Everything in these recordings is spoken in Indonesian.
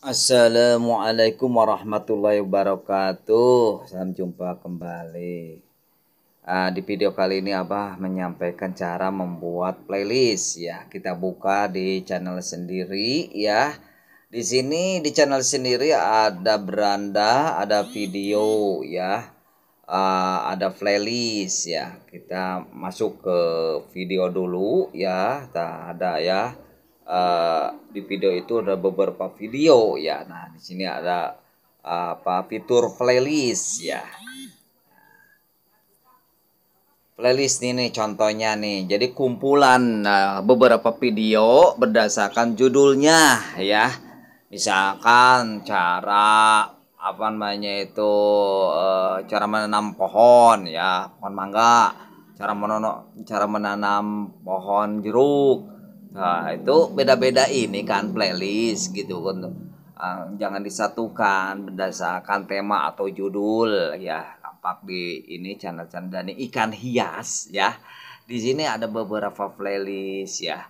Assalamualaikum warahmatullahi wabarakatuh. Salam jumpa kembali. Uh, di video kali ini Abah menyampaikan cara membuat playlist ya. Kita buka di channel sendiri ya. Di sini di channel sendiri ada beranda, ada video ya. Uh, ada playlist ya. Kita masuk ke video dulu ya. Tak ada ya uh, di video itu ada beberapa video ya. Nah, di sini ada uh, apa fitur playlist ya. Playlist ini nih contohnya nih. Jadi kumpulan uh, beberapa video berdasarkan judulnya ya. Misalkan cara apa namanya itu uh, cara menanam pohon ya, pohon mangga, cara menanam cara menanam pohon jeruk Nah, itu beda-beda ini kan playlist gitu kan. Ah, jangan disatukan berdasarkan tema atau judul ya. Nampak di ini channel-channel dan ikan hias ya. Di sini ada beberapa playlist ya.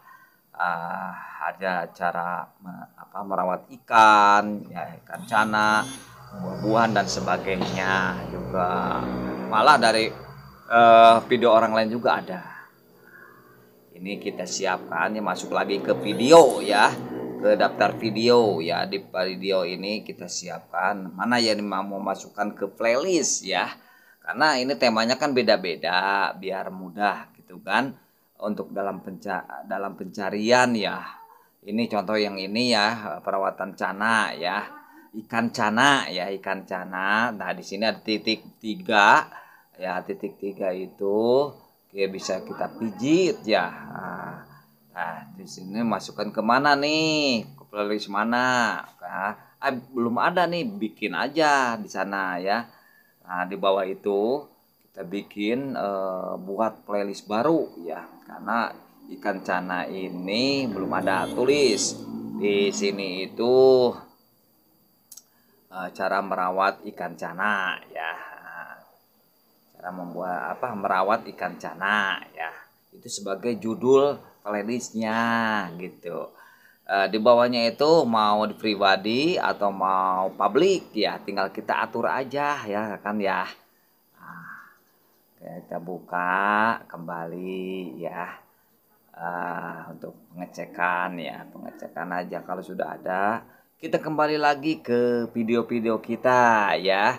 Uh, ada cara apa merawat ikan, ya ikan cana, buah-buahan dan sebagainya juga. Malah dari uh, video orang lain juga ada ini kita siapkan ya masuk lagi ke video ya ke daftar video ya di video ini kita siapkan mana yang mau masukkan ke playlist ya karena ini temanya kan beda-beda biar mudah gitu kan untuk dalam penca dalam pencarian ya ini contoh yang ini ya perawatan cana ya ikan cana ya ikan cana nah di sini ada titik tiga ya titik tiga itu Oke, bisa kita pijit ya. Nah, di sini masukkan kemana nih? Ke playlist mana? Nah, ah, belum ada nih, bikin aja di sana ya. Nah, di bawah itu kita bikin eh, buat playlist baru ya, karena ikan cana ini belum ada tulis di sini itu eh, cara merawat ikan cana ya karena membuat apa merawat ikan cana ya itu sebagai judul playlistnya gitu e, di bawahnya itu mau di pribadi atau mau publik ya tinggal kita atur aja ya kan ya nah, kita buka kembali ya uh, untuk pengecekan ya pengecekan aja kalau sudah ada kita kembali lagi ke video-video kita ya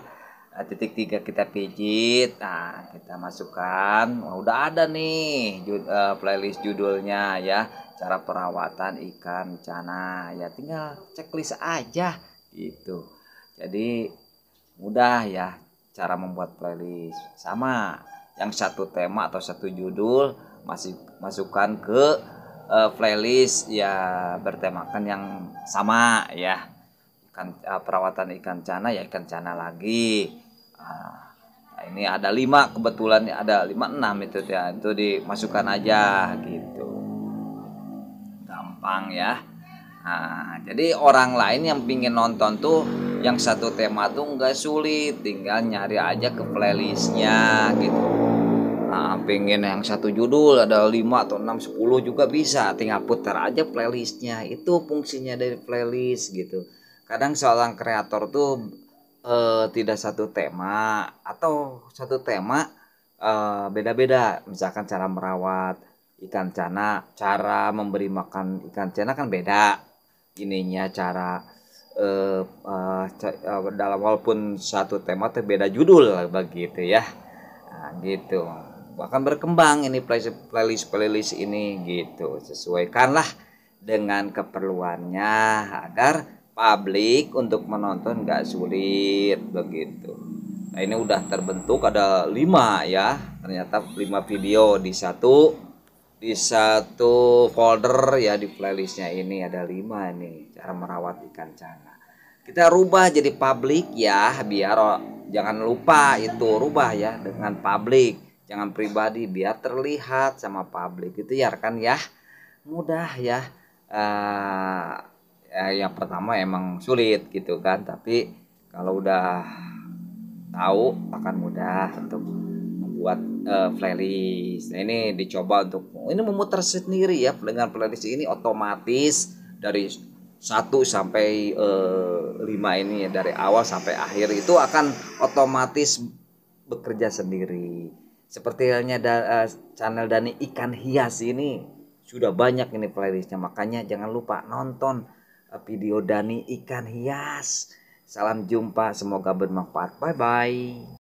nah, titik tiga kita pijit nah kita masukkan oh, udah ada nih jud, uh, eh, playlist judulnya ya cara perawatan ikan cana, ya tinggal checklist aja gitu jadi mudah ya cara membuat playlist sama yang satu tema atau satu judul masih masukkan ke uh, playlist ya bertemakan yang sama ya ikan eh, perawatan ikan cana ya ikan cana lagi nah, ini ada lima kebetulan ya, ada lima enam itu ya itu dimasukkan aja gitu gampang ya nah, jadi orang lain yang pingin nonton tuh yang satu tema tuh nggak sulit tinggal nyari aja ke playlistnya gitu nah, pingin yang satu judul ada 5 atau 6, 10 juga bisa tinggal putar aja playlistnya itu fungsinya dari playlist gitu kadang seorang kreator tuh uh, tidak satu tema atau satu tema eh, beda-beda uh, misalkan cara merawat ikan cana cara memberi makan ikan cana kan beda ininya cara uh, uh, dalam walaupun satu tema tuh beda judul begitu ya nah, gitu bahkan berkembang ini playlist playlist playlist ini gitu sesuaikanlah dengan keperluannya agar publik untuk menonton gak sulit begitu. Nah ini udah terbentuk ada lima ya ternyata lima video di satu di satu folder ya di playlistnya ini ada lima ini cara merawat ikan cana. Kita rubah jadi publik ya biar jangan lupa itu rubah ya dengan publik jangan pribadi biar terlihat sama publik itu ya kan ya mudah ya. Uh, ya yang pertama emang sulit gitu kan tapi kalau udah tahu akan mudah untuk membuat uh, playlist nah, ini dicoba untuk ini memutar sendiri ya dengan playlist ini otomatis dari 1 sampai uh, eh, 5 ini ya, dari awal sampai akhir itu akan otomatis bekerja sendiri. Seperti halnya da, uh, channel Dani Ikan Hias ini sudah banyak ini playlistnya makanya jangan lupa nonton video Dani Ikan Hias. Salam jumpa, semoga bermanfaat. Bye bye.